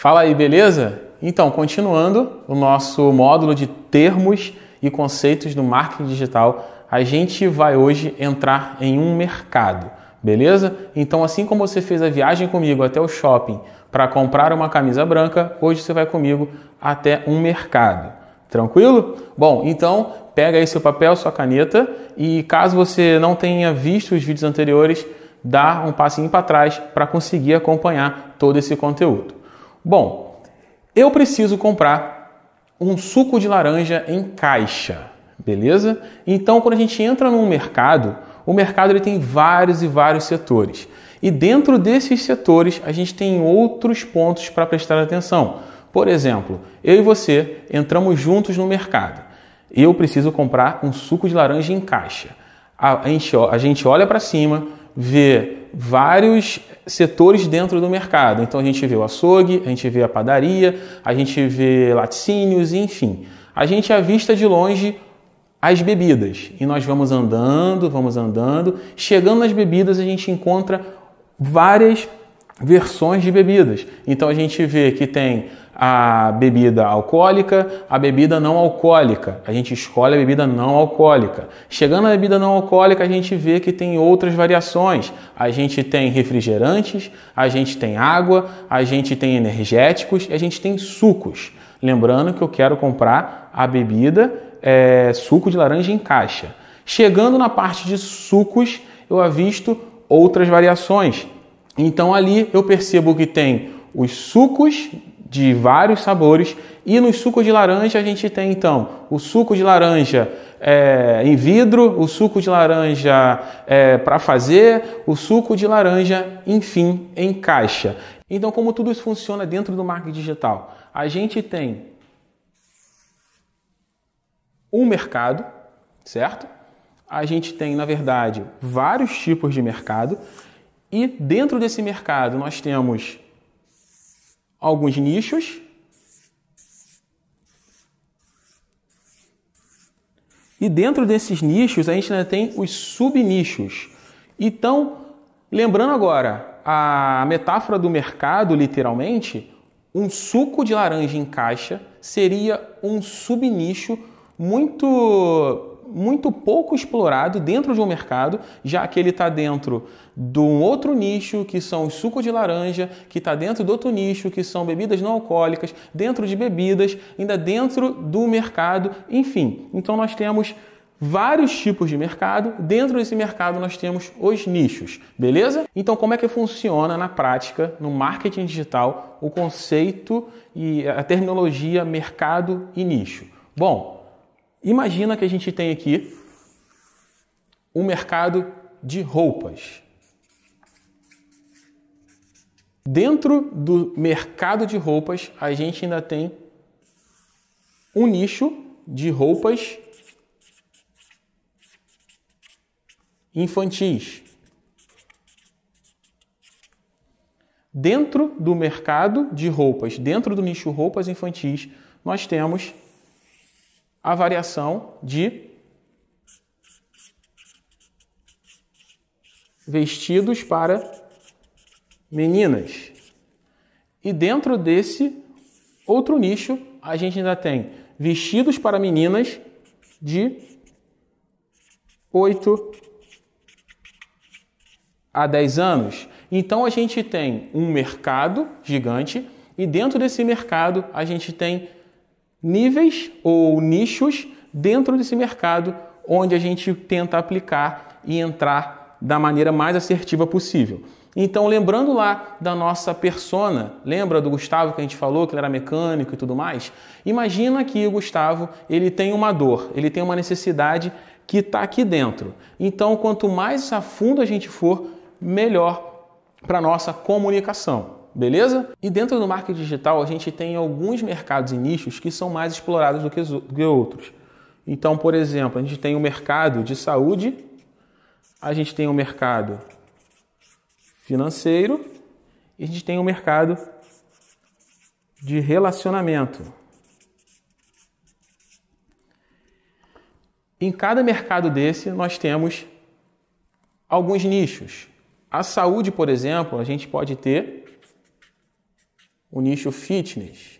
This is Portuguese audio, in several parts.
Fala aí, beleza? Então, continuando o nosso módulo de termos e conceitos do marketing digital, a gente vai hoje entrar em um mercado, beleza? Então, assim como você fez a viagem comigo até o shopping para comprar uma camisa branca, hoje você vai comigo até um mercado. Tranquilo? Bom, então pega aí seu papel, sua caneta e caso você não tenha visto os vídeos anteriores, dá um passinho para trás para conseguir acompanhar todo esse conteúdo. Bom, eu preciso comprar um suco de laranja em caixa, beleza? Então, quando a gente entra num mercado, o mercado ele tem vários e vários setores. E dentro desses setores, a gente tem outros pontos para prestar atenção. Por exemplo, eu e você entramos juntos no mercado. Eu preciso comprar um suco de laranja em caixa. A gente olha para cima, vê vários setores dentro do mercado. Então a gente vê o açougue, a gente vê a padaria, a gente vê laticínios, enfim. A gente avista de longe as bebidas e nós vamos andando, vamos andando. Chegando nas bebidas, a gente encontra várias versões de bebidas. Então a gente vê que tem a bebida alcoólica, a bebida não alcoólica. A gente escolhe a bebida não alcoólica. Chegando na bebida não alcoólica, a gente vê que tem outras variações. A gente tem refrigerantes, a gente tem água, a gente tem energéticos e a gente tem sucos. Lembrando que eu quero comprar a bebida é, suco de laranja em caixa. Chegando na parte de sucos, eu avisto outras variações então ali eu percebo que tem os sucos de vários sabores e no suco de laranja a gente tem então o suco de laranja é, em vidro, o suco de laranja é, para fazer, o suco de laranja, enfim, em caixa. Então, como tudo isso funciona dentro do marketing digital? A gente tem um mercado, certo? A gente tem, na verdade, vários tipos de mercado e dentro desse mercado nós temos alguns nichos E dentro desses nichos, a gente ainda tem os subnichos. Então, lembrando agora a metáfora do mercado, literalmente, um suco de laranja em caixa seria um subnicho muito muito pouco explorado dentro de um mercado, já que ele está dentro de um outro nicho, que são os sucos de laranja, que está dentro de outro nicho, que são bebidas não alcoólicas, dentro de bebidas, ainda dentro do mercado, enfim. Então nós temos vários tipos de mercado. Dentro desse mercado nós temos os nichos, beleza? Então como é que funciona na prática, no marketing digital, o conceito e a terminologia mercado e nicho? Bom, Imagina que a gente tem aqui um mercado de roupas. Dentro do mercado de roupas, a gente ainda tem um nicho de roupas infantis. Dentro do mercado de roupas, dentro do nicho roupas infantis, nós temos a variação de vestidos para meninas. E dentro desse outro nicho, a gente ainda tem vestidos para meninas de 8 a 10 anos. Então a gente tem um mercado gigante e dentro desse mercado a gente tem níveis ou nichos dentro desse mercado onde a gente tenta aplicar e entrar da maneira mais assertiva possível. Então, lembrando lá da nossa persona, lembra do Gustavo que a gente falou que ele era mecânico e tudo mais? Imagina que o Gustavo, ele tem uma dor, ele tem uma necessidade que está aqui dentro. Então, quanto mais a fundo a gente for, melhor para nossa comunicação beleza? E dentro do marketing digital, a gente tem alguns mercados e nichos que são mais explorados do que, do que outros. Então, por exemplo, a gente tem o mercado de saúde, a gente tem o mercado financeiro e a gente tem o mercado de relacionamento. Em cada mercado desse, nós temos alguns nichos. A saúde, por exemplo, a gente pode ter o nicho fitness.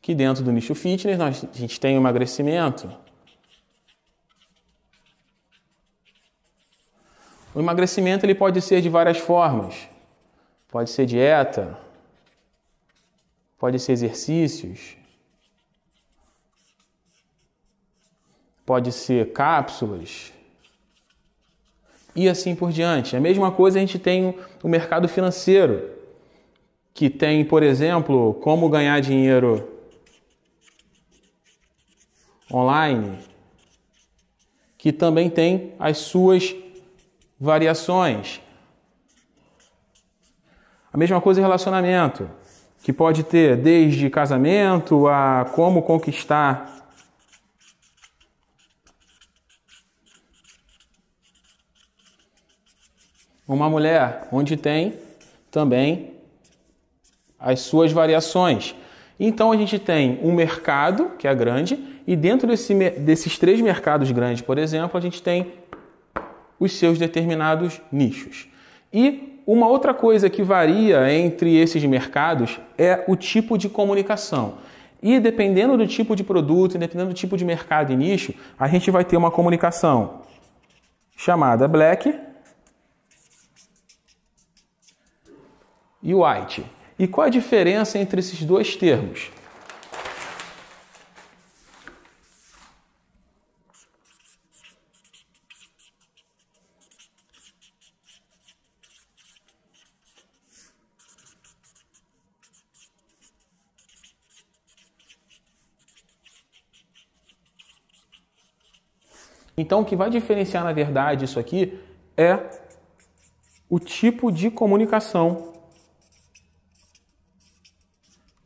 Que dentro do nicho fitness nós, a gente tem o emagrecimento. O emagrecimento ele pode ser de várias formas. Pode ser dieta, pode ser exercícios, pode ser cápsulas e assim por diante. A mesma coisa a gente tem o mercado financeiro que tem, por exemplo, como ganhar dinheiro online, que também tem as suas variações. A mesma coisa em relacionamento, que pode ter desde casamento a como conquistar uma mulher, onde tem também as suas variações. Então a gente tem um mercado, que é grande, e dentro desse, desses três mercados grandes, por exemplo, a gente tem os seus determinados nichos. E uma outra coisa que varia entre esses mercados é o tipo de comunicação. E dependendo do tipo de produto, dependendo do tipo de mercado e nicho, a gente vai ter uma comunicação chamada black e white. E qual a diferença entre esses dois termos? Então, o que vai diferenciar, na verdade, isso aqui é o tipo de comunicação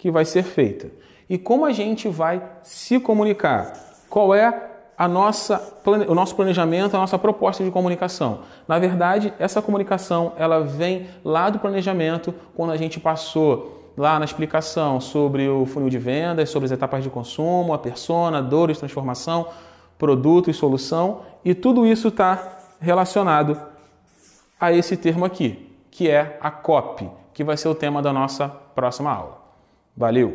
que vai ser feita. E como a gente vai se comunicar? Qual é a nossa, o nosso planejamento, a nossa proposta de comunicação? Na verdade, essa comunicação ela vem lá do planejamento, quando a gente passou lá na explicação sobre o funil de vendas, sobre as etapas de consumo, a persona, dores, transformação, produto e solução, e tudo isso está relacionado a esse termo aqui, que é a COP, que vai ser o tema da nossa próxima aula. Valeu!